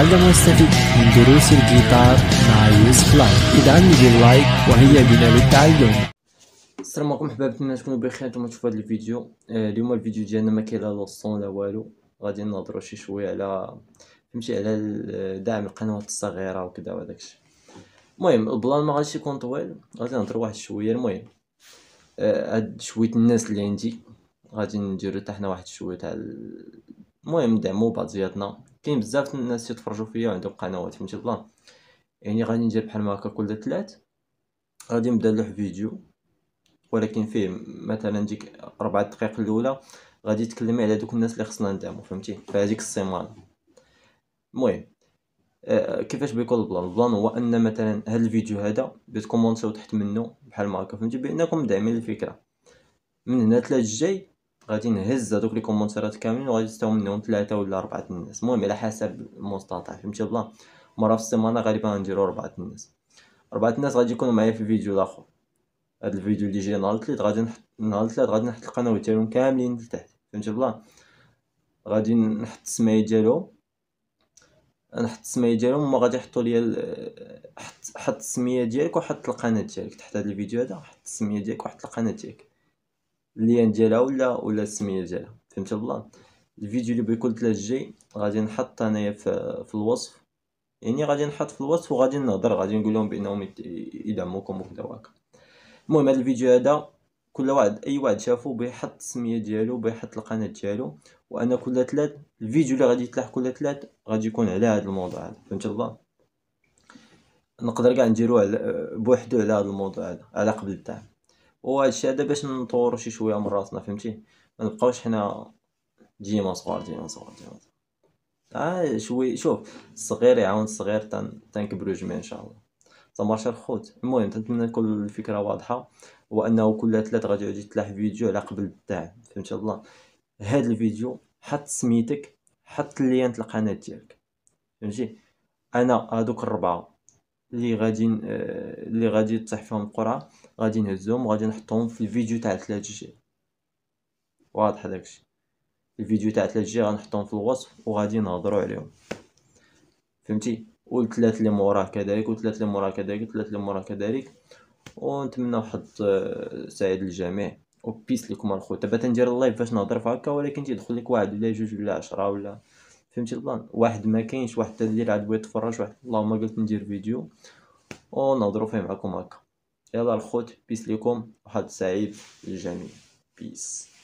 تعلم واستفد من دروس الجيتار مع يوسف لايف إذا عندي لايك بنا للتعلم السلام عليكم حباب نتمنى تكونوا بخير نتوما تشوفوا هذا الفيديو آه، اليوم الفيديو ديالنا ما كاين لا لوسون لا والو غادي نهضروا شي شويه على فهمتي على دعم القنوات الصغيره وكذا وهداكشي المهم البلان ما غاديش يكون طويل غادي نهضر واحد شويه المهم آه، هاد شويه الناس اللي عندي غادي نديرو حتى حنا واحد شويه تاع المهم ندعمو بعضياتنا كاين بزاف الناس يتفرجوا فيا عندهم قنوات فهمتي البلان يعني غادي ندير بحال هكا كل ثلاث غادي نبدا نلوح فيديو ولكن فيه مثلا ديك ربع دقائق الاولى غادي تكلمي على دوك الناس اللي خصنا ندعمو فهمتي في السيمانه المهم آه كيفاش بيكون البلان البلان هو ان مثلا هاد الفيديو هذا بتكومونتيو تحت منه بحال ما هكا فهمتي بانكم داعمين الفكره من هنا ثلاث جاي غادي نهز هذوك لي كومونتيرات كاملين وغادي نستاو منهم ثلاثه ولا اربعه الناس المهم على حسب المستطاع فهمتي بلا مره في السيمانه غالبا غنديرو اربعه الناس اربعه الناس غادي يكونوا معايا في فيديو الاخر هذا الفيديو اللي جاي نهار الثلاث غادي نحط نهار الثلاث غادي نحط القنوات ديالهم كاملين لتحت فهمتي بلا غادي نحط السمايه ديالهم نحط السميه ديالهم هما غادي يحطوا ليا حط حط السميه ديالك وحط القناه ديالك تحت هذا الفيديو هذا حط السميه ديالك وحط القناه ديالك اللين ديالها ولا ولا السميه ديالها فهمت البلان الفيديو اللي بيكون جاي غادي نحط انايا في, في الوصف يعني غادي نحط في الوصف وغادي نهضر غادي نقول لهم بانهم يدعموكم وكذا وهكا المهم هذا الفيديو هذا كل واحد اي واحد شافو بيحط السميه ديالو بيحط القناه ديالو وانا كل ثلاث الفيديو اللي غادي يتلاح كل ثلاث غادي يكون على هذا الموضوع هذا فهمت الله نقدر كاع نديرو بوحدو على هذا الموضوع هذا على قبل الدعم وهذا هادشي هذا باش نطورو شي شويه من راسنا فهمتي ما نبقاوش حنا ديما صغار ديما صغار ديما صغار آه شوي شوف الصغير يعاون الصغير تن... تنكبرو جميع ان شاء الله تمارشر خوت المهم تنتمنى تكون الفكره واضحه وانه كل ثلاث غادي يجي تلاح فيديو على قبل تاع فهمت الله هذا الفيديو حط سميتك حط لينت القناه ديالك فهمتي انا هادوك الربعه اللي غادي اللي آه، غادي تصح فيهم القرعه غادي نهزهم وغادي نحطهم في الفيديو تاع 3 جي واضح داكشي الفيديو تاع 3 جي غنحطهم في الوصف وغادي نهضروا عليهم فهمتي والثلاث اللي موراه كذلك والثلاث اللي موراه كذلك والثلاث اللي موراه كذلك ونتمنى واحد آه، سعيد للجميع وبيس لكم الخوت دابا تندير اللايف باش نهضر فهكا ولكن تيدخل لك واحد ولا جوج ولا عشرة ولا فهمتي البلان واحد ما كاينش واحد التسجيل عاد بغيت يتفرج واحد اللهم قلت ندير فيديو ونهضروا فيه معكم هكا يلا الخوت بيس ليكم واحد سعيد للجميع بيس